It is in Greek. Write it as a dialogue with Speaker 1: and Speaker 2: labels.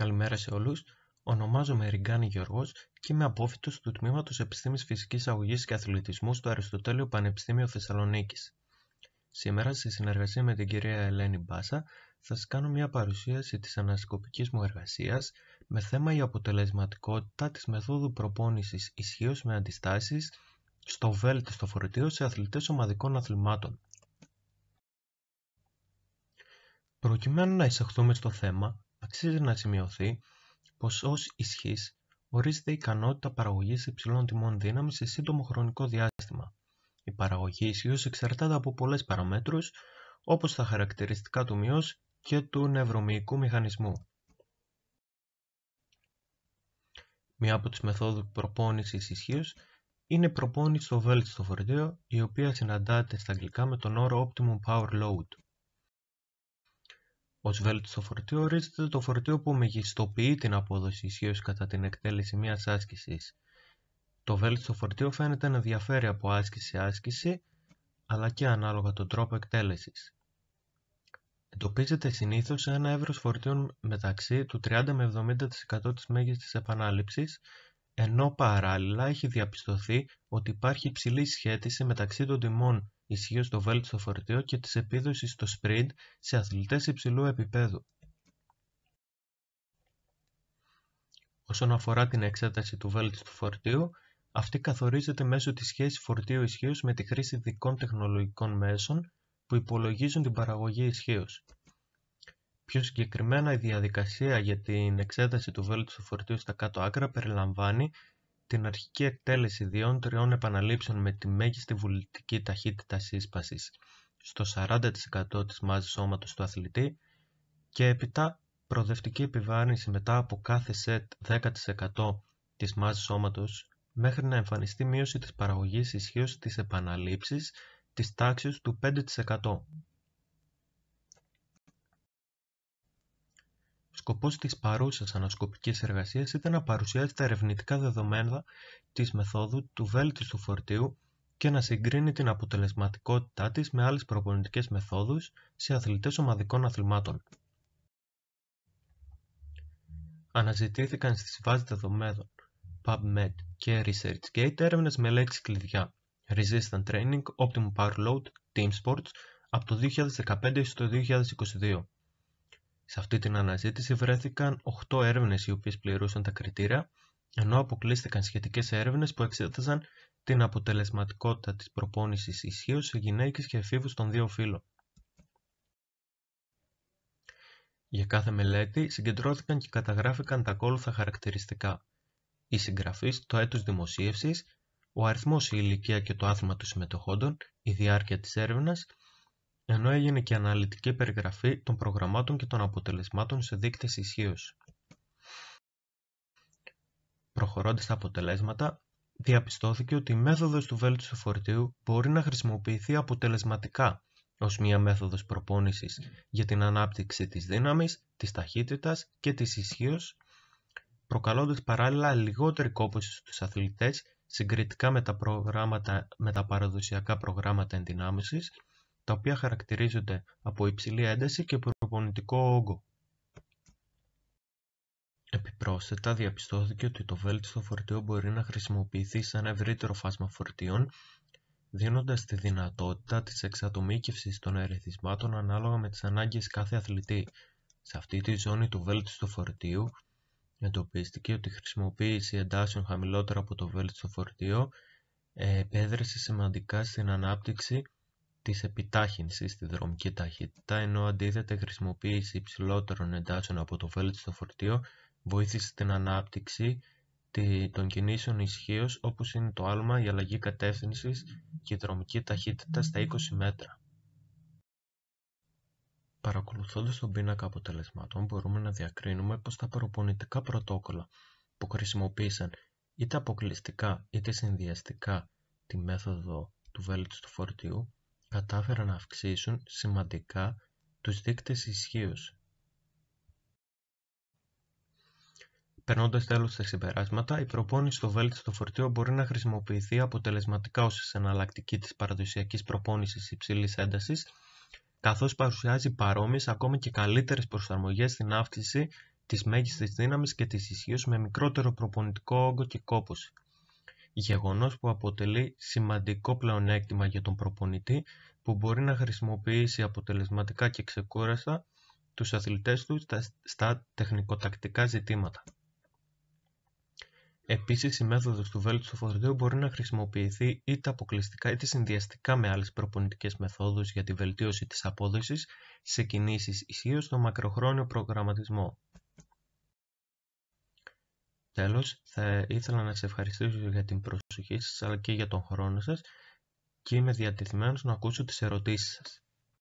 Speaker 1: Καλημέρα σε όλους. Ονομάζομαι Ριγκάνη Γεωργό και είμαι απόφυτο του Τμήματος Επιστήμης Φυσικής Αγωγής και Αθλητισμού στο Αριστοτέλειο Πανεπιστήμιο Θεσσαλονίκης. Σήμερα, σε συνεργασία με την κυρία Ελένη Μπάσα, θα σας κάνω μια παρουσίαση της ανασκοπικής μου εργασίας με θέμα η αποτελεσματικότητα της μεθόδου προπόνησης ισχύως με αντιστάσεις στο βέλτιστο φορτίο σε αθλητές ομαδικών αθλημάτων. Προκειμένου να εισαχθούμε στο θέμα, Αξίζει να σημειωθεί πως ως ισχύς ορίζεται η ικανότητα παραγωγής υψηλών τιμών δύναμης σε σύντομο χρονικό διάστημα. Η παραγωγή ισχύως εξαρτάται από πολλές παραμέτρους όπως τα χαρακτηριστικά του μειός και του νευρομυϊκού μηχανισμού. Μία από τις μεθόδους προπόνησης ισχύως είναι η προπόνηση στο βέλτιστο φορτίο, η οποία συναντάται στα αγγλικά με τον όρο Optimum Power Load. Ως στο φορτίο ορίζεται το φορτίο που μεγιστοποιεί την απόδοση ισχύως κατά την εκτέλεση μιας άσκησης. Το βέλτιστο φορτίο φαίνεται να διαφέρει από άσκηση σε άσκηση, αλλά και ανάλογα τον τρόπο εκτέλεσης. Εντοπίζεται συνήθως ένα εύρος φορτίων μεταξύ του 30 με 70% της μέγιστης επανάληψης, ενώ παράλληλα έχει διαπιστωθεί ότι υπάρχει υψηλή σχέτιση μεταξύ των τιμών ισχύω στο βέλτιστο φορτίο και της επίδοσης στο sprint σε αθλητές υψηλού επίπεδου. Όσον αφορά την εξέταση του βέλτιστου φορτίου, αυτή καθορίζεται μέσω της σχέσης φορτίου ισχύως με τη χρήση δικών τεχνολογικών μέσων που υπολογίζουν την παραγωγή ισχύως. Πιο συγκεκριμένα, η διαδικασία για την εξέταση του βέλτιστου φορτίου στα κάτω άκρα περιλαμβάνει την αρχική εκτέλεση δύο-τριών επαναλήψεων με τη μέγιστη βουλητική ταχύτητα σύσπασης στο 40% της μάζας σώματος του αθλητή και έπειτα προοδευτική επιβάρυνση μετά από κάθε σετ 10% της μάζας σώματος μέχρι να εμφανιστεί μείωση της παραγωγής ισχύως της επαναλήψης της τάξης του 5%. Σκοπός της παρούσας ανασκοπικής εργασίας ήταν να παρουσιάσει τα ερευνητικά δεδομένα της μεθόδου του βέλτιστου φορτίου και να συγκρίνει την αποτελεσματικότητά της με άλλες προπονητικές μεθόδους σε αθλητές ομαδικών αθλημάτων. Αναζητήθηκαν στις βάσεις δεδομένων PubMed και ResearchGate έρευνες με λέξεις κλειδιά Resistant Training, Optimum Power Load, Team Sports από το 2015 το 2022. Σε αυτή την αναζήτηση βρέθηκαν 8 έρευνες οι οποίες πληρούσαν τα κριτήρια, ενώ αποκλείστηκαν σχετικές έρευνες που εξέταζαν την αποτελεσματικότητα της προπόνησης ισχύως σε γυναίκες και εφήβους των δύο φύλων. Για κάθε μελέτη συγκεντρώθηκαν και καταγράφηκαν τα ακόλουθα χαρακτηριστικά. Η συγγραφή, το έτος δημοσίευσης, ο αριθμός η ηλικία και το άθλημα των συμμετοχόντων, η διάρκεια της έρευνας ενώ έγινε και αναλυτική περιγραφή των προγραμμάτων και των αποτελεσμάτων σε δείκτες ισχύως. Προχωρώντας τα αποτελέσματα, διαπιστώθηκε ότι η μέθοδος του βέλτιστου φορτίου μπορεί να χρησιμοποιηθεί αποτελεσματικά ως μία μέθοδος προπόνησης για την ανάπτυξη της δύναμης, της ταχύτητας και της ισχύως, προκαλώντας παράλληλα λιγότερη κόπωση στους αθλητές συγκριτικά με τα, προγράμματα, με τα παραδοσιακά προγράμματα ενδυνάμωσης τα οποία χαρακτηρίζονται από υψηλή ένταση και προπονητικό όγκο. Επιπρόσθετα, διαπιστώθηκε ότι το βέλτιστο φορτίο μπορεί να χρησιμοποιηθεί σε ένα ευρύτερο φάσμα φορτίων, δίνοντας τη δυνατότητα της εξατομίκευσης των ερεθισμάτων ανάλογα με τις ανάγκες κάθε αθλητή. Σε αυτή τη ζώνη του βέλτιστο φορτίου, εντοπίστηκε ότι η χρησιμοποίηση εντάσεων χαμηλότερα από το βέλτιστο φορτίο ε, επέδρεσε σημαντικά στην ανάπτυξη της επιτάχυνσης στη δρομική ταχύτητα, ενώ αντίθετα η χρησιμοποίηση υψηλότερων εντάσεων από το βέλτιστο φορτίο βοήθησε στην ανάπτυξη των κινήσεων ισχύως όπως είναι το άλμα, η αλλαγή κατεύθυνσης και η δρομική ταχύτητα στα 20 μέτρα. Παρακολουθώντας τον πίνακα αποτελεσμάτων μπορούμε να διακρίνουμε πως τα προπονητικά πρωτόκολλα που χρησιμοποίησαν είτε αποκλειστικά είτε συνδυαστικά τη μέθοδο του βέλτιστου φορτίου κατάφεραν να αυξήσουν σημαντικά τους δείκτες ισχύως. Περνώντας τέλος στα συμπεράσματα, η προπόνηση στο βέλτιστο φορτίο μπορεί να χρησιμοποιηθεί αποτελεσματικά ως εναλλακτική της παραδοσιακής προπόνησης υψηλής έντασης, καθώς παρουσιάζει παρόμοιες ακόμη και καλύτερες προσαρμογές στην αύξηση της μέγιστης δύναμης και της ισχύως με μικρότερο προπονητικό όγκο και κόπωση γεγονός που αποτελεί σημαντικό πλεονέκτημα για τον προπονητή που μπορεί να χρησιμοποιήσει αποτελεσματικά και ξεκούραστα τους αθλητές του στα, τεχνικοτακτικά ζητήματα. Επίσης, η μέθοδος του βέλτιστου φορτίου μπορεί να χρησιμοποιηθεί είτε αποκλειστικά είτε συνδυαστικά με άλλες προπονητικές μεθόδους για τη βελτίωση της απόδοσης σε κινήσεις ισχύως στο μακροχρόνιο προγραμματισμό. Τέλος, θα ήθελα να σε ευχαριστήσω για την προσοχή σας αλλά και για τον χρόνο σας και είμαι διατεθειμένος να ακούσω τις ερωτήσεις σας.